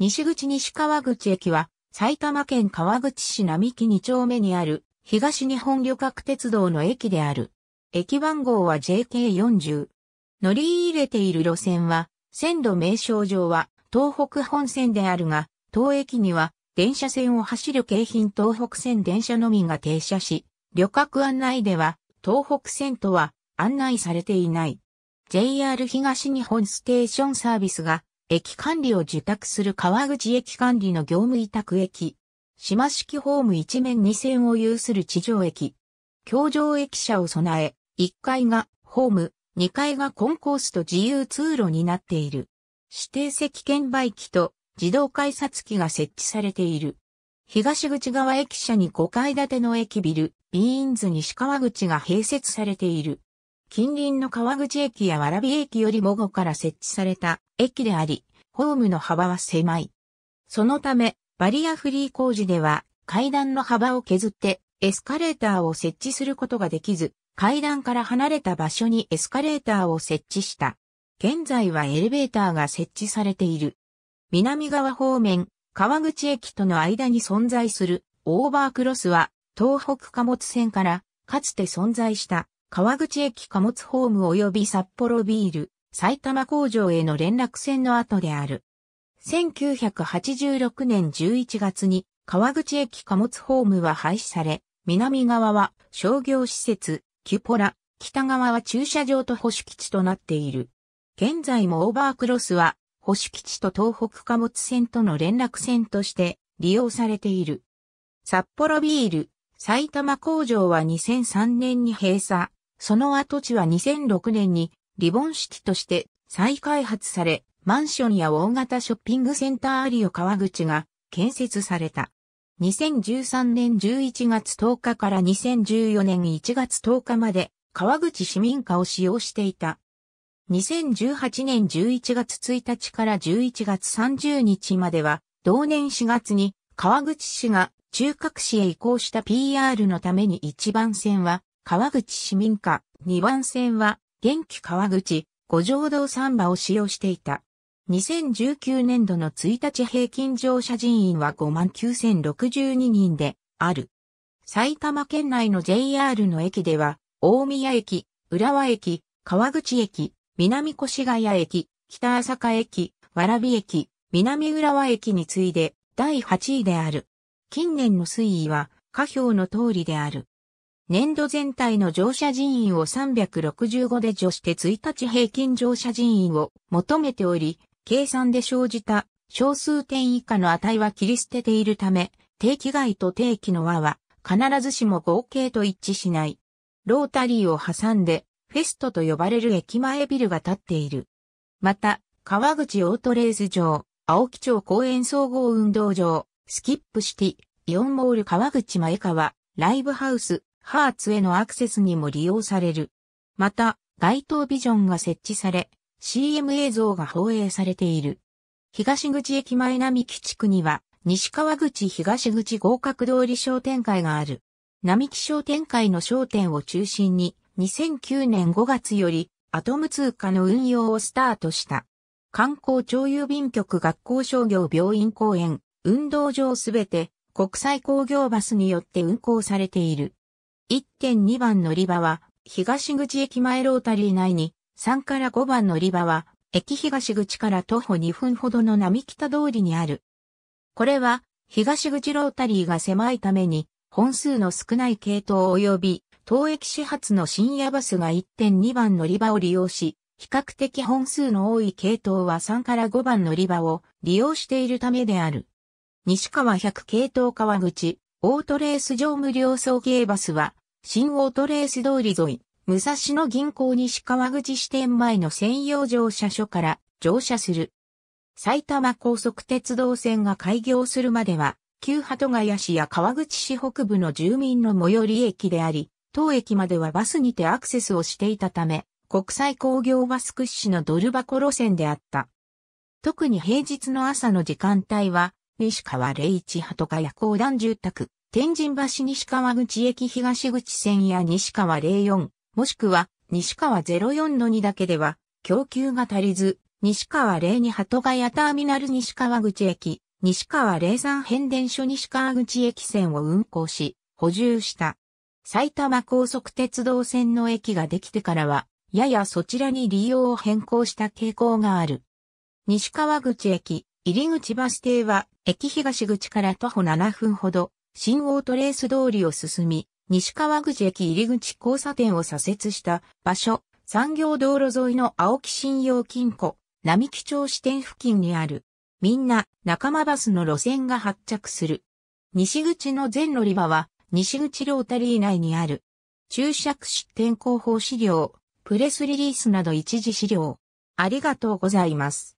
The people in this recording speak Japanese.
西口西川口駅は、埼玉県川口市並木2丁目にある、東日本旅客鉄道の駅である。駅番号は JK40。乗り入れている路線は、線路名称上は、東北本線であるが、当駅には、電車線を走る京浜東北線電車のみが停車し、旅客案内では、東北線とは案内されていない。JR 東日本ステーションサービスが駅管理を受託する川口駅管理の業務委託駅。島式ホーム一面二線を有する地上駅。橋上駅舎を備え、1階がホーム、2階がコンコースと自由通路になっている。指定席券売機と自動改札機が設置されている。東口側駅舎に5階建ての駅ビル、ビーンズ西川口が併設されている。近隣の川口駅や蕨駅よりも後から設置された駅であり、ホームの幅は狭い。そのため、バリアフリー工事では階段の幅を削ってエスカレーターを設置することができず、階段から離れた場所にエスカレーターを設置した。現在はエレベーターが設置されている。南側方面、川口駅との間に存在するオーバークロスは東北貨物線からかつて存在した川口駅貨物ホーム及び札幌ビール、埼玉工場への連絡船の後である。1986年11月に川口駅貨物ホームは廃止され、南側は商業施設、キュポラ、北側は駐車場と保守基地となっている。現在もオーバークロスは保守基地と東北貨物船との連絡船として利用されている。札幌ビール、埼玉工場は2003年に閉鎖、その跡地は2006年にリボンシティとして再開発され、マンションや大型ショッピングセンターアリオ川口が建設された。2013年11月10日から2014年1月10日まで川口市民課を使用していた。2018年11月1日から11月30日までは、同年4月に川口市が中核市へ移行した PR のために一番線は川口市民課2番線は、元気川口、五条道三馬を使用していた。2019年度の1日平均乗車人員は59,062人である。埼玉県内の JR の駅では、大宮駅、浦和駅、川口駅、南越谷駅、北朝霞駅、蕨駅、南浦和駅に次いで第8位である。近年の推移は、下表の通りである。年度全体の乗車人員を365で除して1日平均乗車人員を求めており、計算で生じた小数点以下の値は切り捨てているため、定期外と定期の和は必ずしも合計と一致しない。ロータリーを挟んで、フェストと呼ばれる駅前ビルが建っている。また、川口オートレース場、青木町公園総合運動場、スキップシティ、イオンモール川口前川、ライブハウス、ハーツへのアクセスにも利用される。また、街頭ビジョンが設置され、CM 映像が放映されている。東口駅前並木地区には、西川口東口合格通り商店会がある。並木商店会の商店を中心に、2009年5月より、アトム通貨の運用をスタートした。観光庁郵便局学校商業病院公園、運動場すべて、国際工業バスによって運行されている。1.2番乗り場は、東口駅前ロータリー内に、3から5番乗り場は、駅東口から徒歩2分ほどの並北通りにある。これは、東口ロータリーが狭いために、本数の少ない系統及び、当駅始発の深夜バスが1.2番乗り場を利用し、比較的本数の多い系統は3から5番乗り場を利用しているためである。西川100系統川口、オートレース乗無料送迎バスは、新オートレース通り沿い、武蔵野銀行西川口支店前の専用乗車所から乗車する。埼玉高速鉄道線が開業するまでは、旧鳩ヶ谷市や川口市北部の住民の最寄り駅であり、当駅まではバスにてアクセスをしていたため、国際工業バス屈指のドル箱路線であった。特に平日の朝の時間帯は、西川零一鳩ヶ谷公団住宅、天神橋西川口駅東口線や西川04、もしくは西川04の2だけでは供給が足りず、西川02鳩ヶ谷ターミナル西川口駅、西川03変電所西川口駅線を運行し、補充した。埼玉高速鉄道線の駅ができてからは、ややそちらに利用を変更した傾向がある。西川口駅、入口バス停は、駅東口から徒歩7分ほど、新大トレース通りを進み、西川口駅入口交差点を左折した場所、産業道路沿いの青木信用金庫、並木町支店付近にある、みんな仲間バスの路線が発着する。西口の全乗り場は、西口ロータリー内にある。注釈出店広報資料、プレスリリースなど一時資料。ありがとうございます。